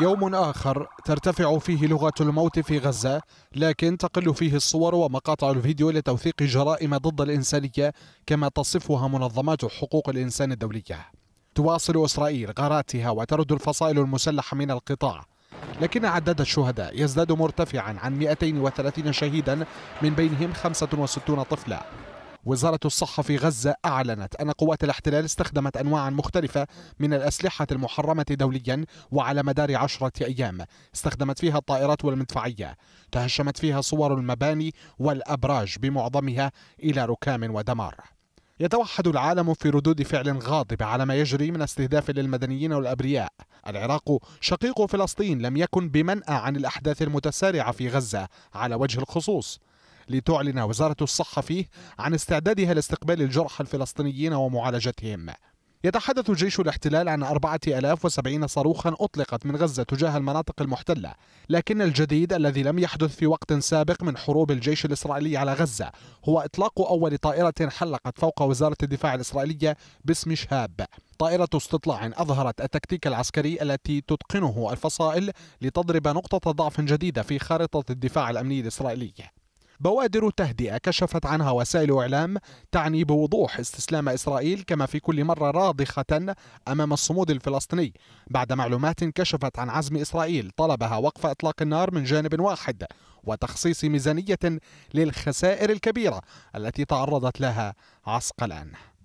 يوم آخر ترتفع فيه لغة الموت في غزة لكن تقل فيه الصور ومقاطع الفيديو لتوثيق جرائم ضد الإنسانية كما تصفها منظمات حقوق الإنسان الدولية تواصل إسرائيل غاراتها وترد الفصائل المسلحة من القطاع لكن عدد الشهداء يزداد مرتفعا عن 230 شهيدا من بينهم 65 طفلا وزارة الصحة في غزة أعلنت أن قوات الاحتلال استخدمت أنواعا مختلفة من الأسلحة المحرمة دوليا وعلى مدار عشرة أيام استخدمت فيها الطائرات والمدفعية تهشمت فيها صور المباني والأبراج بمعظمها إلى ركام ودمار يتوحد العالم في ردود فعل غاضبة على ما يجري من استهداف للمدنيين والأبرياء العراق شقيق فلسطين لم يكن بمنأى عن الأحداث المتسارعة في غزة على وجه الخصوص لتعلن وزارة الصحة فيه عن استعدادها لاستقبال الجرحى الفلسطينيين ومعالجتهم يتحدث جيش الاحتلال عن 4070 صاروخا أطلقت من غزة تجاه المناطق المحتلة لكن الجديد الذي لم يحدث في وقت سابق من حروب الجيش الإسرائيلي على غزة هو إطلاق أول طائرة حلقت فوق وزارة الدفاع الإسرائيلية باسم شهاب طائرة استطلاع أظهرت التكتيك العسكري التي تتقنه الفصائل لتضرب نقطة ضعف جديدة في خارطة الدفاع الأمني الإسرائيلي بوادر تهدئة كشفت عنها وسائل إعلام تعني بوضوح استسلام إسرائيل كما في كل مرة راضخة أمام الصمود الفلسطيني بعد معلومات كشفت عن عزم إسرائيل طلبها وقف إطلاق النار من جانب واحد وتخصيص ميزانية للخسائر الكبيرة التي تعرضت لها عسقلان